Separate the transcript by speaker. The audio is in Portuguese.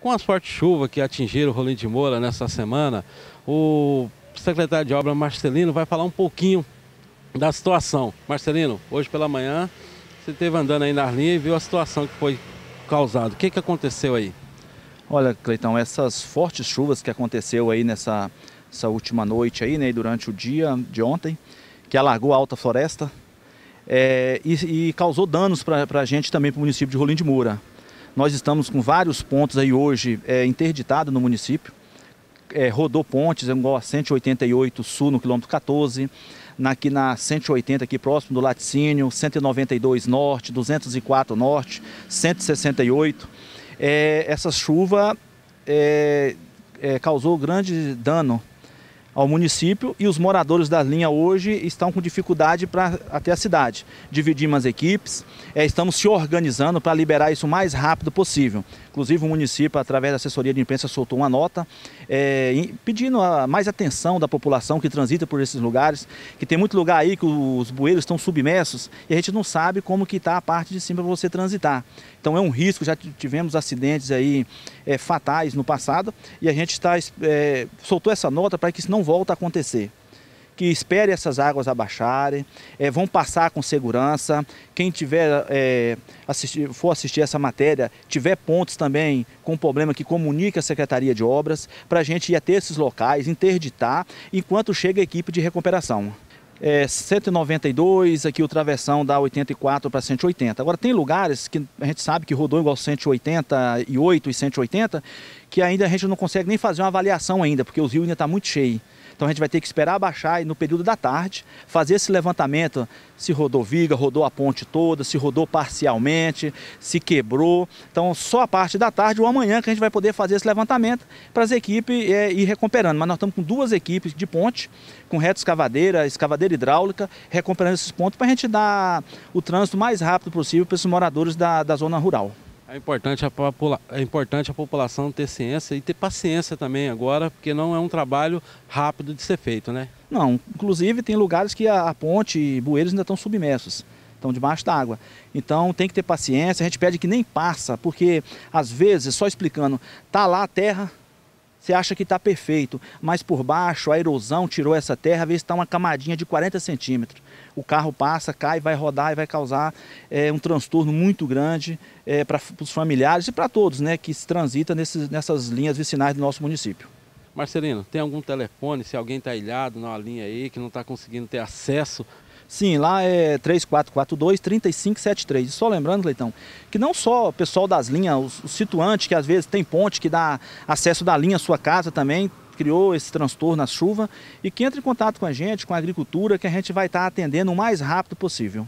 Speaker 1: Com as fortes chuvas que atingiram o Rolim de Moura nessa semana, o secretário de obra Marcelino vai falar um pouquinho da situação. Marcelino, hoje pela manhã você esteve andando aí na linha e viu a situação que foi causada. O que, que aconteceu aí?
Speaker 2: Olha, Cleitão, essas fortes chuvas que aconteceu aí nessa essa última noite aí, né, durante o dia de ontem, que alargou a alta floresta é, e, e, causou danos para a gente também para o município de Rolim de Moura. Nós estamos com vários pontos aí hoje é, interditados no município. É, rodou pontes, é igual a 188 sul no quilômetro 14, na, aqui na 180 aqui próximo do Laticínio, 192 norte, 204 norte, 168. É, essa chuva é, é causou grande dano ao município e os moradores da linha hoje estão com dificuldade para até a cidade. Dividimos as equipes, é, estamos se organizando para liberar isso o mais rápido possível. Inclusive o município, através da assessoria de imprensa, soltou uma nota é, pedindo a, mais atenção da população que transita por esses lugares, que tem muito lugar aí que os bueiros estão submersos e a gente não sabe como que está a parte de cima para você transitar. Então é um risco, já tivemos acidentes aí é, fatais no passado e a gente tá, soltou essa nota para que isso não não volta a acontecer que espere essas águas abaixarem, é, vão passar com segurança. Quem tiver é, eh, assistir, for assistir essa matéria, tiver pontos também com problema que comunique a Secretaria de Obras, para a gente ir até esses locais, interditar, enquanto chega a equipe de recuperação é, 192, aqui o travessão dá 84 para 180. Agora, tem lugares que a gente sabe que rodou igual 188 e 180, que ainda a gente não consegue nem fazer uma avaliação ainda, porque o rio ainda está muito cheio. Então a gente vai ter que esperar abaixar e no período da tarde fazer esse levantamento se rodou viga, rodou a ponte toda, se rodou parcialmente, se quebrou. Então só a parte da tarde ou amanhã que a gente vai poder fazer esse levantamento para as equipes é, ir recuperando. Mas nós estamos com duas equipes de ponte, com reto escavadeira, escavadeira hidráulica, recuperando esses pontos para a gente dar o trânsito mais rápido possível para os moradores da, da zona rural.
Speaker 1: É importante, a popula... é importante a população ter ciência e ter paciência também agora, porque não é um trabalho rápido de ser feito,
Speaker 2: né? Não, inclusive tem lugares que a, a ponte e bueiros ainda estão submersos estão debaixo da água. Então tem que ter paciência, a gente pede que nem passa, porque às vezes, só explicando, tá lá a terra, você acha que está perfeito, mas por baixo a erosão tirou essa terra, às vezes está uma camadinha de 40 centímetros. O carro passa, cai, vai rodar e vai causar é, um transtorno muito grande é, eh, para os familiares e para todos né, que se transita nesses, nessas linhas vicinais do nosso município.
Speaker 1: Marcelino, tem algum telefone, se alguém está ilhado numa linha aí, que não está conseguindo ter
Speaker 2: acesso Sim, lá é 3442-3573. Só lembrando, Leitão, que não só o pessoal das linhas, os, os situantes, que às vezes tem ponte que dá acesso da linha à sua casa também, criou esse transtorno na chuva, e que entre em contato com a gente, com a agricultura, que a gente vai estar atendendo o mais rápido possível.